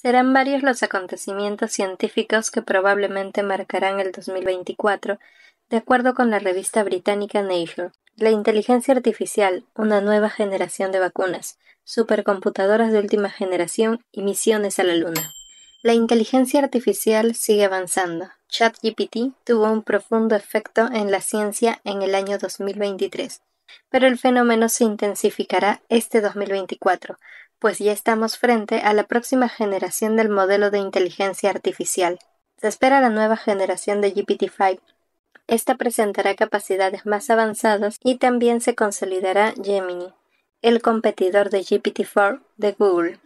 Serán varios los acontecimientos científicos que probablemente marcarán el 2024, de acuerdo con la revista británica Nature. La inteligencia artificial, una nueva generación de vacunas, supercomputadoras de última generación y misiones a la Luna. La inteligencia artificial sigue avanzando. ChatGPT tuvo un profundo efecto en la ciencia en el año 2023, pero el fenómeno se intensificará este 2024, pues ya estamos frente a la próxima generación del modelo de inteligencia artificial. Se espera la nueva generación de GPT-5. Esta presentará capacidades más avanzadas y también se consolidará Gemini, el competidor de GPT-4 de Google.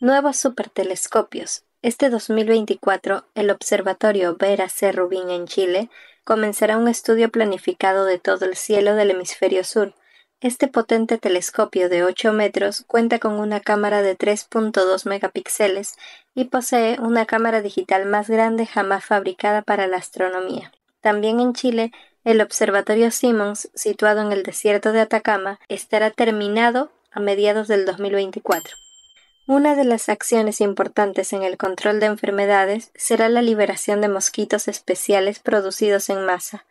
Nuevos supertelescopios. Este 2024, el Observatorio Vera C. Rubin en Chile comenzará un estudio planificado de todo el cielo del hemisferio sur este potente telescopio de 8 metros cuenta con una cámara de 3.2 megapíxeles y posee una cámara digital más grande jamás fabricada para la astronomía. También en Chile, el Observatorio Simmons, situado en el desierto de Atacama, estará terminado a mediados del 2024. Una de las acciones importantes en el control de enfermedades será la liberación de mosquitos especiales producidos en masa,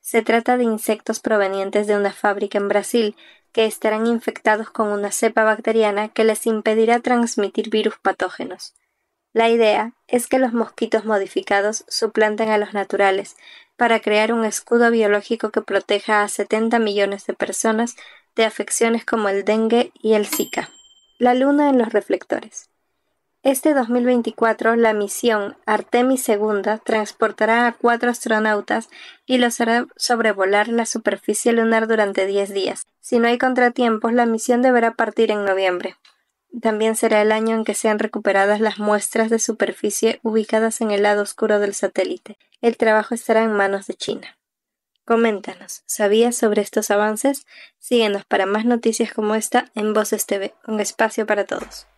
se trata de insectos provenientes de una fábrica en Brasil, que estarán infectados con una cepa bacteriana que les impedirá transmitir virus patógenos. La idea es que los mosquitos modificados suplanten a los naturales para crear un escudo biológico que proteja a 70 millones de personas de afecciones como el dengue y el Zika. La luna en los reflectores. Este 2024, la misión Artemis II transportará a cuatro astronautas y los hará sobrevolar la superficie lunar durante 10 días. Si no hay contratiempos, la misión deberá partir en noviembre. También será el año en que sean recuperadas las muestras de superficie ubicadas en el lado oscuro del satélite. El trabajo estará en manos de China. Coméntanos, ¿sabías sobre estos avances? Síguenos para más noticias como esta en Voces TV, un espacio para todos.